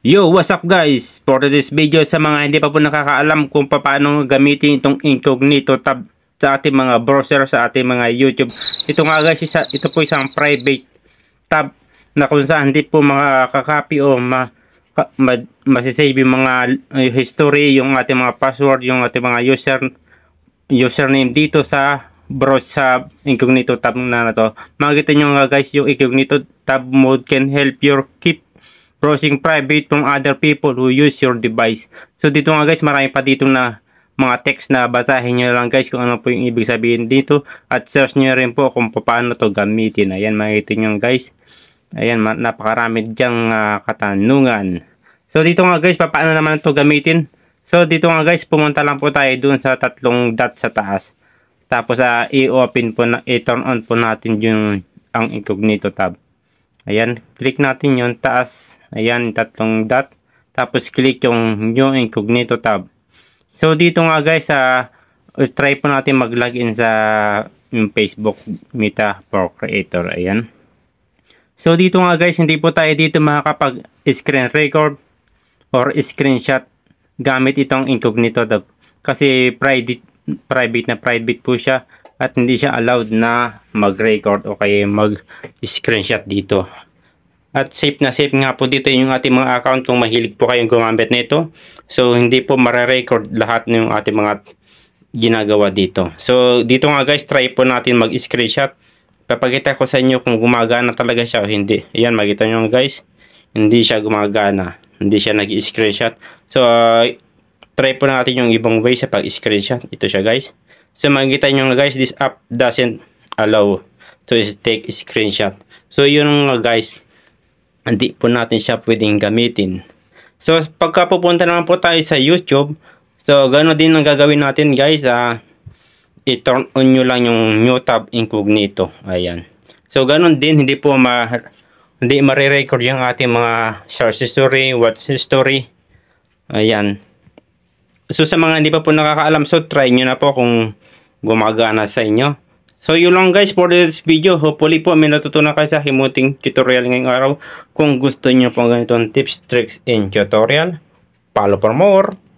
Yo, what's up guys? For this video sa mga hindi pa po nakakaalam kung paano gamitin itong incognito tab sa ating mga browser, sa ating mga YouTube. Ito nga guys, isa, ito po isang private tab na kung saan hindi po makakakopy o ma, ka, ma, masisave yung mga eh, history, yung ating mga password, yung ating mga user username dito sa browse sa incognito tab na na to. Makikita nyo nga guys, yung incognito tab mode can help your keep browsing private from other people who use your device. So dito nga guys, marami pa dito na mga text na basahin nyo lang guys kung ano po yung ibig sabihin dito at search nyo rin po kung paano to gamitin. Ayan, makikita nyo guys. Ayan, napakarami dyang uh, katanungan. So dito nga guys, paano naman to gamitin? So dito nga guys, pumunta lang po tayo dun sa tatlong dot sa taas. Tapos uh, i-open po, na, i-turn on po natin yung ang incognito tab. Ayan, click natin yung taas. Ayan, tatlong dot. Tapos click yung new incognito tab. So dito nga guys, uh, try po natin mag-login sa yung Facebook Meta Pro Creator. Ayan. So dito nga guys, hindi po tayo dito makakapag-screen record or screenshot gamit itong incognito tab. Kasi private, private na private po siya at hindi siya allowed na mag-record o kaya mag-screenshot dito. At safe na safe nga po dito yung ating mga account kung mahilig po kayong gumamit nito. So hindi po mare-record lahat ng ating mga ginagawa dito. So dito nga guys, try po natin mag-screenshot. Papakita ko sa inyo kung gumagana talaga siya o hindi. Ayan, makita nyo guys. Hindi siya gumagana. Hindi siya nag-screenshot. So uh, try po natin yung ibang way sa pag-screenshot. Ito siya guys. So makikita nyo nga guys, this app doesn't allow to take a screenshot. So yun nga guys, hindi po natin siya pwedeng gamitin. So pagka pupunta naman po tayo sa YouTube, so gano'n din ang gagawin natin guys. Uh, i-turn on nyo lang yung new tab incognito. Ayan. So gano'n din, hindi po ma hindi marirecord yung ating mga search history, watch history. Ayan. So sa mga hindi pa po nakakaalam, so try nyo na po kung gumagana sa inyo. So yun lang guys for this video. Hopefully po may natutunan kayo sa himuting tutorial ngayong araw. Kung gusto niyo po ganitong tips, tricks, and tutorial, follow for more.